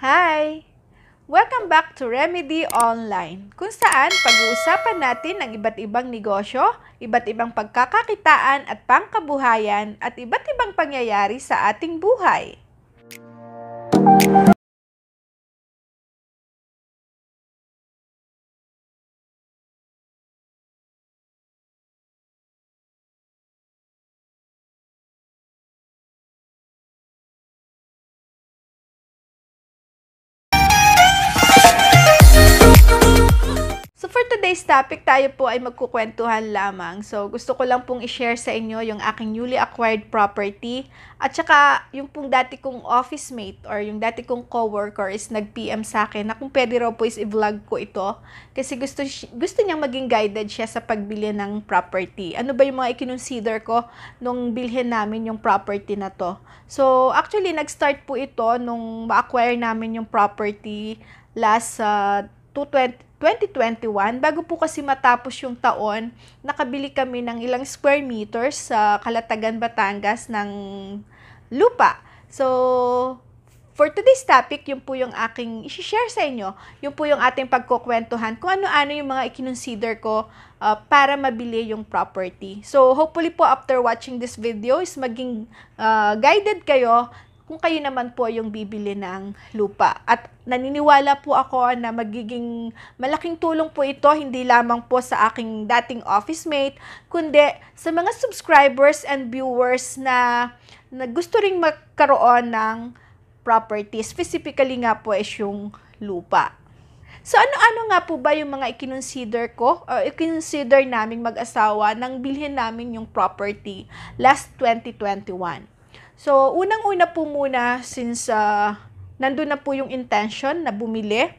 Hi! Welcome back to Remedy Online, kung saan pag-uusapan natin ang iba't ibang negosyo, iba't ibang pagkakakitaan at pangkabuhayan at iba't ibang pangyayari sa ating buhay. today's topic, tayo po ay magkukwentuhan lamang. So, gusto ko lang pong i-share sa inyo yung aking newly acquired property at saka yung pong dati kong office mate or yung dati kong co-worker is nag-PM sa akin na kung pwede raw po is i-vlog ko ito kasi gusto, gusto niyang maging guided siya sa pagbili ng property. Ano ba yung mga ikinonsider ko nung bilhin namin yung property na to? So, actually, nag-start po ito nung ma-acquire namin yung property last uh, 2021, bago po kasi matapos yung taon, nakabili kami ng ilang square meters sa Kalatagan, Batangas ng lupa. So, for today's topic, yung po yung aking i-share sa inyo. Yun po yung ating pagkukwentuhan kung ano-ano yung mga ikinonsider ko uh, para mabili yung property. So, hopefully po after watching this video is maging uh, guided kayo kung kayo naman po yung bibili ng lupa. At naniniwala po ako na magiging malaking tulong po ito hindi lamang po sa aking dating office mate, kundi sa mga subscribers and viewers na, na gusto ring magkaroon ng properties. Specifically nga po is yung lupa. So ano-ano nga po ba yung mga ikinonsider ko o ikinonsider naming mag-asawa nang bilhin namin yung property last 2021? So, unang-una po muna, since uh, nandun na po yung intention na bumili,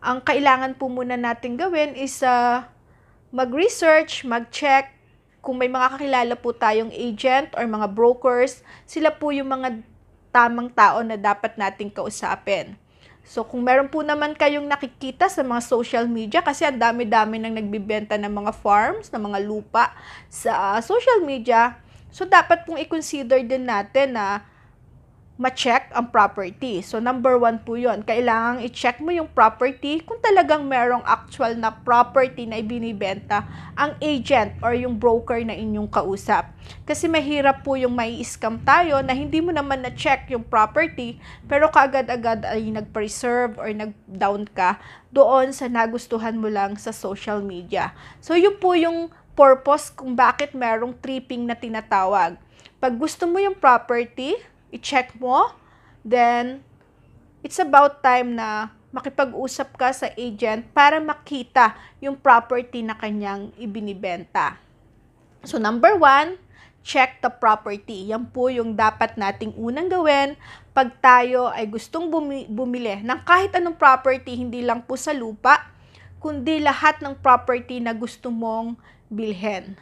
ang kailangan po muna natin gawin is uh, mag-research, mag-check kung may mga kakilala po tayong agent or mga brokers, sila po yung mga tamang tao na dapat nating kausapin. So kung meron po naman kayong nakikita sa mga social media kasi ang dami-dami nang nagbibenta ng mga farms, ng mga lupa sa uh, social media, So, dapat pong i-consider din natin na ma-check ang property. So, number one po yun. Kailangang i-check mo yung property kung talagang merong actual na property na ibinibenta ang agent or yung broker na inyong kausap. Kasi mahirap po yung may scam tayo na hindi mo naman na-check yung property pero kaagad-agad ay nag-preserve or nag-down ka doon sa nagustuhan mo lang sa social media. So, yun po yung purpose kung bakit merong tripping na tinatawag. Pag gusto mo yung property, i-check mo, then it's about time na makipag-usap ka sa agent para makita yung property na kanyang ibinibenta. So, number one, check the property. Yan po yung dapat nating unang gawin pag tayo ay gustong bumili ng kahit anong property, hindi lang po sa lupa, kundi lahat ng property na gusto mong bilhin.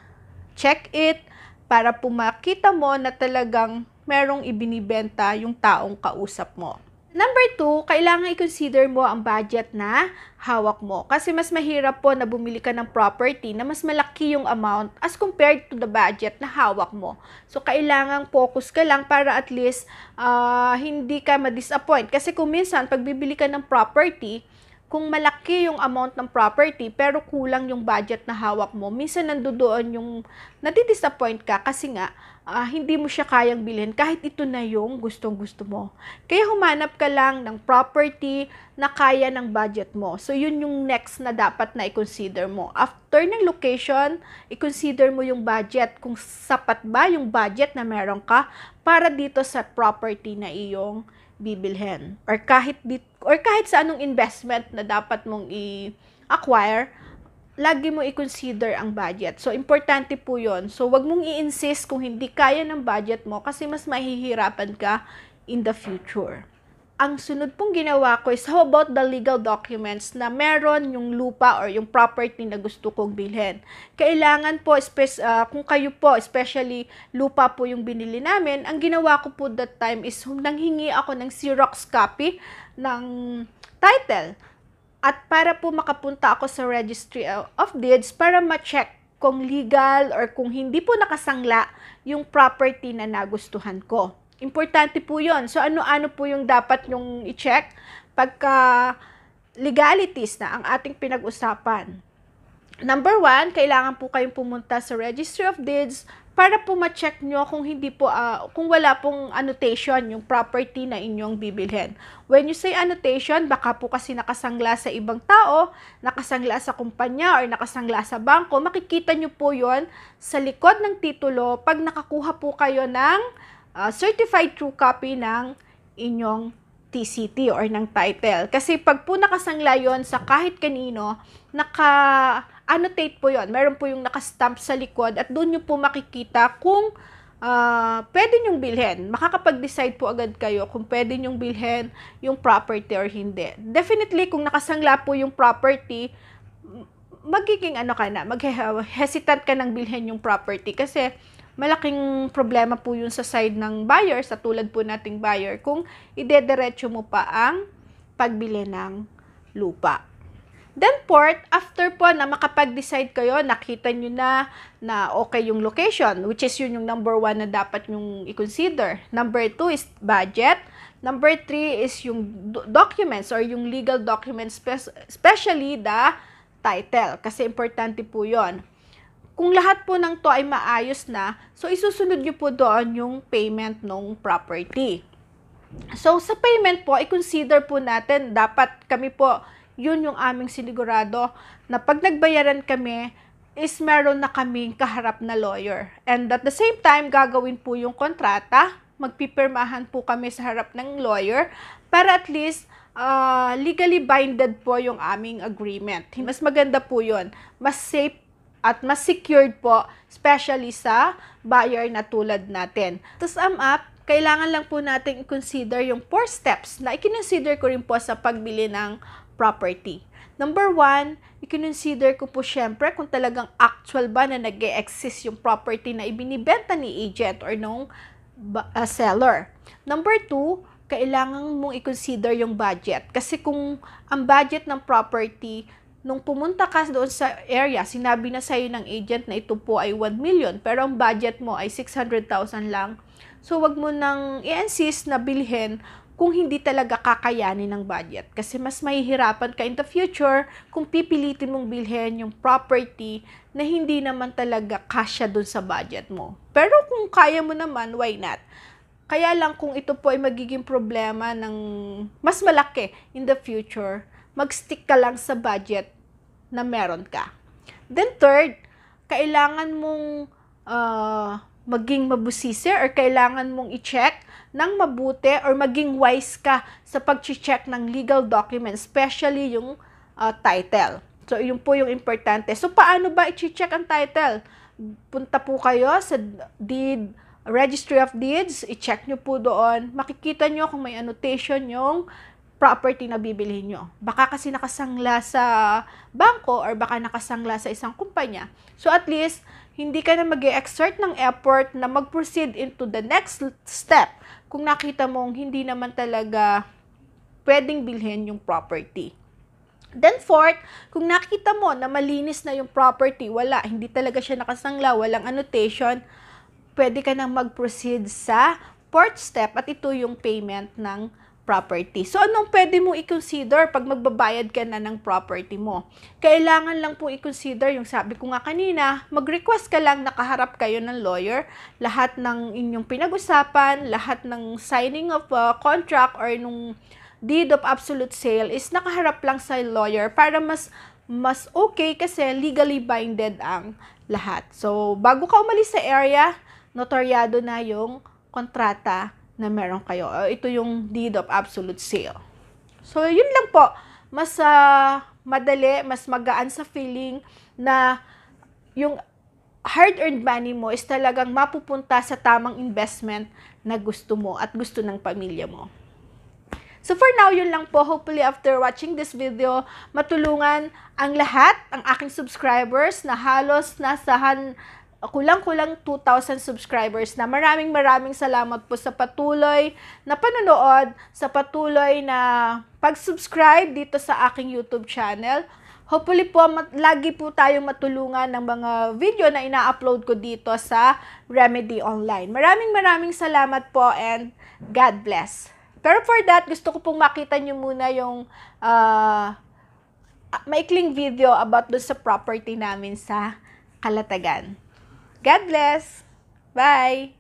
Check it para pumakita mo na talagang merong ibinibenta yung taong kausap mo. Number two, kailangan i-consider mo ang budget na hawak mo. Kasi mas mahirap po na bumili ka ng property na mas malaki yung amount as compared to the budget na hawak mo. So, kailangan focus ka lang para at least uh, hindi ka ma-disappoint. Kasi kung minsan, pag bibili ka ng property, kung malaki yung amount ng property pero kulang yung budget na hawak mo, minsan nandoon yung nati-disappoint ka kasi nga uh, hindi mo siya kayang bilhin kahit ito na yung gustong-gusto mo. Kaya humanap ka lang ng property na kaya ng budget mo. So yun yung next na dapat na i-consider mo. After ng location, i-consider mo yung budget kung sapat ba yung budget na meron ka para dito sa property na iyong bibilhin or kahit dit or kahit sa anong investment na dapat mong i-acquire lagi mo i-consider ang budget. So, importante po yon So, wag mong i-insist kung hindi kaya ng budget mo kasi mas mahihirapan ka in the future ang sunod pong ginawa ko is how about the legal documents na meron yung lupa or yung property na gusto kong bilhin. Kailangan po, espes, uh, ah, kung kayo po, especially lupa po yung binili namin, ang ginawa ko po that time is nanghingi ako ng Xerox copy ng title. At para po makapunta ako sa Registry ah, of Deeds para ma-check kung legal or kung hindi po nakasangla yung property na nagustuhan ko. Importante po yon So, ano-ano po yung dapat nyong i-check pagka legalities na ang ating pinag-usapan. Number one, kailangan po kayong pumunta sa Registry of Deeds para po ma-check nyo kung hindi po, uh, kung wala pong annotation yung property na inyong bibilhin. When you say annotation, baka po kasi nakasangla sa ibang tao, nakasangla sa kumpanya, or nakasangla sa bangko, makikita nyo po yon sa likod ng titulo pag nakakuha po kayo ng uh, certified true copy ng inyong TCT or ng title. Kasi pag po nakasangla yon sa kahit kanino, naka-annotate po yon. Meron po yung nakastamp sa likod at doon nyo po makikita kung uh, pwede nyong bilhin. Makakapag-decide po agad kayo kung pwede nyong bilhin yung property or hindi. Definitely, kung nakasangla po yung property, magiging ano ka na, mag-hesitant ka nang bilhin yung property kasi malaking problema po yun sa side ng buyer, sa tulad po nating buyer, kung idederecho mo pa ang pagbili ng lupa. Then fourth, after po na makapag-decide kayo, nakita nyo na na okay yung location, which is yun yung number one na dapat nyong i-consider. Number two is budget. Number three is yung documents or yung legal documents, especially the title. Kasi importante po yon kung lahat po ng to ay maayos na, so isusunod nyo po doon yung payment ng property. So, sa payment po, i-consider po natin, dapat kami po, yun yung aming sinigurado, na pag nagbayaran kami, is meron na kaming kaharap na lawyer. And at the same time, gagawin po yung kontrata, magpipirmahan po kami sa harap ng lawyer para at least uh, legally binded po yung aming agreement. Mas maganda po yun. Mas safe at mas secured po, especially sa buyer na tulad natin. To sum up, kailangan lang po natin i-consider yung four steps na i-consider ko rin po sa pagbili ng property. Number one, i-consider ko po syempre kung talagang actual ba na nag exist yung property na ibinibenta ni agent or nung uh, seller. Number two, kailangan mong i-consider yung budget. Kasi kung ang budget ng property nung pumunta ka doon sa area, sinabi na sa'yo ng agent na ito po ay 1 million, pero ang budget mo ay 600,000 lang. So, wag mo nang i-insist na bilhin kung hindi talaga kakayanin ng budget. Kasi mas mahihirapan ka in the future kung pipilitin mong bilhin yung property na hindi naman talaga kasya doon sa budget mo. Pero kung kaya mo naman, why not? Kaya lang kung ito po ay magiging problema ng mas malaki in the future, mag-stick ka lang sa budget na meron ka. Then third, kailangan mong uh, maging mabusisi or kailangan mong i-check ng mabuti or maging wise ka sa pag-check ng legal documents, especially yung uh, title. So, yun po yung importante. So, paano ba i-check ang title? Punta po kayo sa deed, Registry of Deeds, i-check nyo po doon. Makikita nyo kung may annotation yung property na bibilihin nyo. Baka kasi nakasangla sa banko or baka nakasangla sa isang kumpanya. So at least, hindi ka na mag exert ng effort na mag-proceed into the next step kung nakita mong hindi naman talaga pwedeng bilhin yung property. Then fourth, kung nakita mo na malinis na yung property, wala, hindi talaga siya nakasangla, walang annotation, pwede ka nang mag-proceed sa fourth step at ito yung payment ng property. So, anong pwede mo i-consider pag magbabayad ka na ng property mo? Kailangan lang po i-consider yung sabi ko nga kanina, mag-request ka lang nakaharap kayo ng lawyer, lahat ng inyong pinag-usapan, lahat ng signing of uh, contract or nung deed of absolute sale is nakaharap lang sa lawyer para mas mas okay kasi legally binded ang lahat. So, bago ka umalis sa area, notaryado na yung kontrata na meron kayo. Ito yung deed of absolute sale. So, yun lang po. Mas uh, madali, mas magaan sa feeling na yung hard-earned money mo is talagang mapupunta sa tamang investment na gusto mo at gusto ng pamilya mo. So for now, yun lang po. Hopefully, after watching this video, matulungan ang lahat, ang aking subscribers na halos nasahan kulang-kulang 2,000 subscribers na maraming maraming salamat po sa patuloy na panonood, sa patuloy na pag-subscribe dito sa aking YouTube channel. Hopefully po, mat- lagi po tayong matulungan ng mga video na ina-upload ko dito sa Remedy Online. Maraming maraming salamat po and God bless. Pero for that, gusto ko pong makita nyo muna yung uh, maikling video about do sa property namin sa Kalatagan. God bless! Bye!